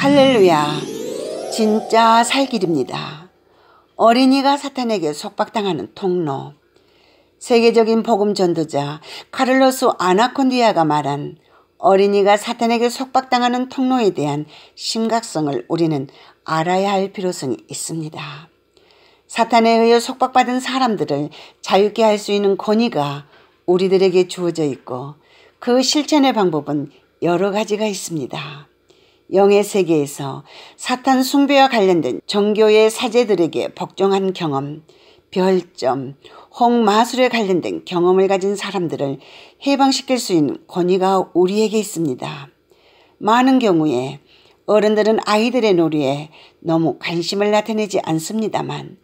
할렐루야. 진짜 살 길입니다. 어린이가 사탄에게 속박당하는 통로. 세계적인 복음 전도자 카를로스 아나콘디아가 말한 어린이가 사탄에게 속박당하는 통로에 대한 심각성을 우리는 알아야 할 필요성이 있습니다. 사탄에 의해 속박받은 사람들을 자유케 할 수 있는 권위가 우리들에게 주어져 있고 그 실천의 방법은 여러 가지가 있습니다. 영의 세계에서 사탄 숭배와 관련된 정교의 사제들에게 복종한 경험, 별점, 홍마술에 관련된 경험을 가진 사람들을 해방시킬 수 있는 권위가 우리에게 있습니다. 많은 경우에 어른들은 아이들의 놀이에 너무 관심을 나타내지 않습니다만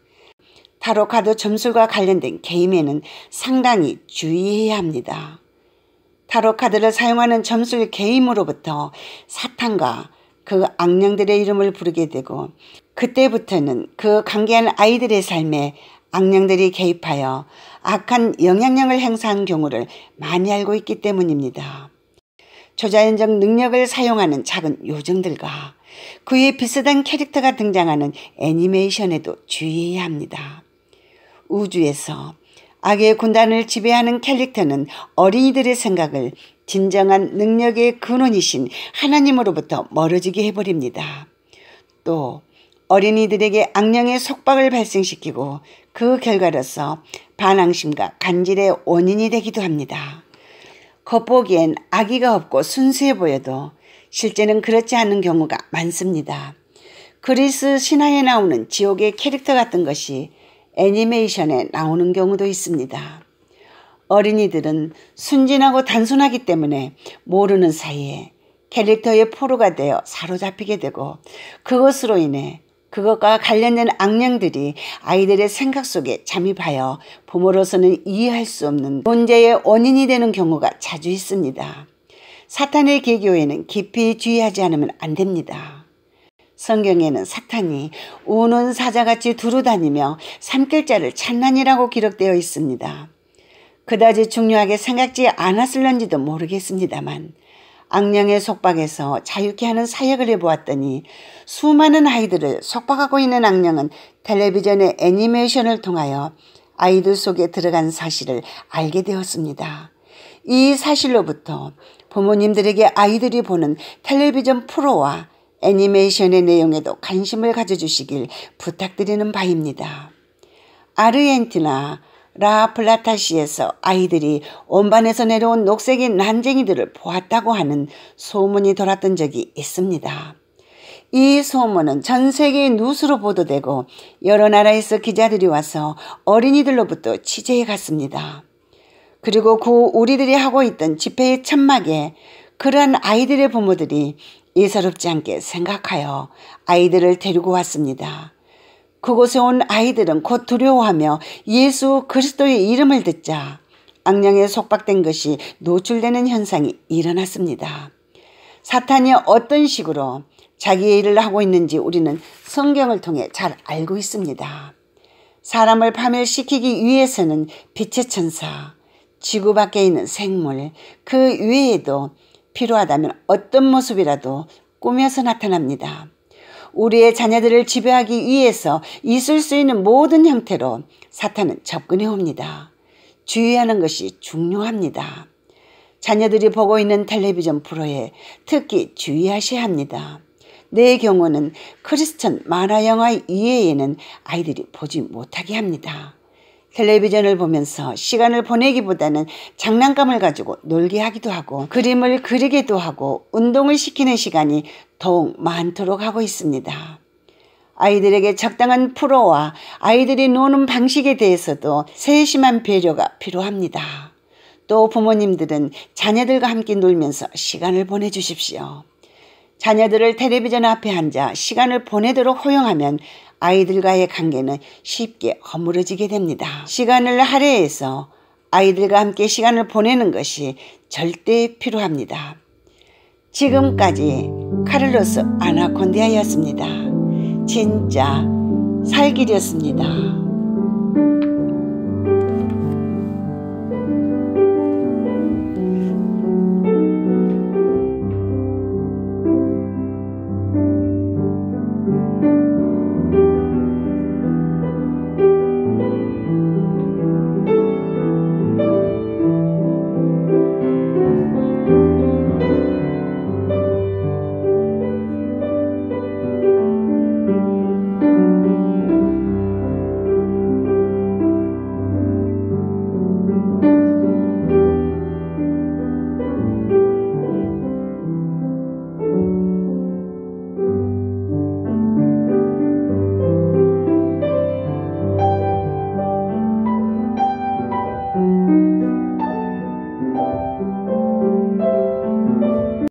타로카드 점술과 관련된 게임에는 상당히 주의해야 합니다. 타로카드를 사용하는 점술 게임으로부터 사탄과 그 악령들의 이름을 부르게 되고 그때부터는 그 관계한 아이들의 삶에 악령들이 개입하여 악한 영향력을 행사한 경우를 많이 알고 있기 때문입니다. 초자연적 능력을 사용하는 작은 요정들과 그에 비슷한 캐릭터가 등장하는 애니메이션에도 주의해야 합니다. 우주에서 악의 군단을 지배하는 캐릭터는 어린이들의 생각을 진정한 능력의 근원이신 하나님으로부터 멀어지게 해버립니다. 또 어린이들에게 악령의 속박을 발생시키고 그 결과로서 반항심과 간질의 원인이 되기도 합니다. 겉보기엔 악의가 없고 순수해 보여도 실제는 그렇지 않은 경우가 많습니다. 그리스 신화에 나오는 지옥의 캐릭터 같은 것이 애니메이션에 나오는 경우도 있습니다. 어린이들은 순진하고 단순하기 때문에 모르는 사이에 캐릭터의 포로가 되어 사로잡히게 되고 그것으로 인해 그것과 관련된 악령들이 아이들의 생각 속에 잠입하여 부모로서는 이해할 수 없는 문제의 원인이 되는 경우가 자주 있습니다. 사탄의 개교에는 깊이 주의하지 않으면 안 됩니다. 성경에는 사탄이 우는 사자같이 두루 다니며 삼킬자를 찬란이라고 기록되어 있습니다. 그다지 중요하게 생각지 않았을런지도 모르겠습니다만 악령의 속박에서 자유케 하는 사역을 해보았더니 수많은 아이들을 속박하고 있는 악령은 텔레비전의 애니메이션을 통하여 아이들 속에 들어간 사실을 알게 되었습니다. 이 사실로부터 부모님들에게 아이들이 보는 텔레비전 프로와 애니메이션의 내용에도 관심을 가져주시길 부탁드리는 바입니다. 아르헨티나 라플라타시에서 아이들이 온반에서 내려온 녹색의 난쟁이들을 보았다고 하는 소문이 돌았던 적이 있습니다. 이 소문은 전 세계의 뉴스로 보도되고 여러 나라에서 기자들이 와서 어린이들로부터 취재해 갔습니다. 그리고 그 우리들이 하고 있던 집회의 천막에 그러한 아이들의 부모들이 예사롭지 않게 생각하여 아이들을 데리고 왔습니다. 그곳에 온 아이들은 곧 두려워하며 예수 그리스도의 이름을 듣자 악령에 속박된 것이 노출되는 현상이 일어났습니다. 사탄이 어떤 식으로 자기의 일을 하고 있는지 우리는 성경을 통해 잘 알고 있습니다. 사람을 파멸시키기 위해서는 빛의 천사, 지구 밖에 있는 생물, 그 외에도 필요하다면 어떤 모습이라도 꾸며서 나타납니다. 우리의 자녀들을 지배하기 위해서 있을 수 있는 모든 형태로 사탄은 접근해 옵니다. 주의하는 것이 중요합니다. 자녀들이 보고 있는 텔레비전 프로에 특히 주의하셔야 합니다. 내 경우는 크리스천 만화 영화 이외에는 아이들이 보지 못하게 합니다. 텔레비전을 보면서 시간을 보내기보다는 장난감을 가지고 놀게 하기도 하고 그림을 그리기도 하고 운동을 시키는 시간이 더욱 많도록 하고 있습니다. 아이들에게 적당한 프로와 아이들이 노는 방식에 대해서도 세심한 배려가 필요합니다. 또 부모님들은 자녀들과 함께 놀면서 시간을 보내주십시오. 자녀들을 텔레비전 앞에 앉아 시간을 보내도록 허용하면 아이들과의 관계는 쉽게 허물어지게 됩니다. 시간을 할애해서 아이들과 함께 시간을 보내는 것이 절대 필요합니다. 지금까지 카를로스 아나콘디아였습니다. 진짜 살길이었습니다.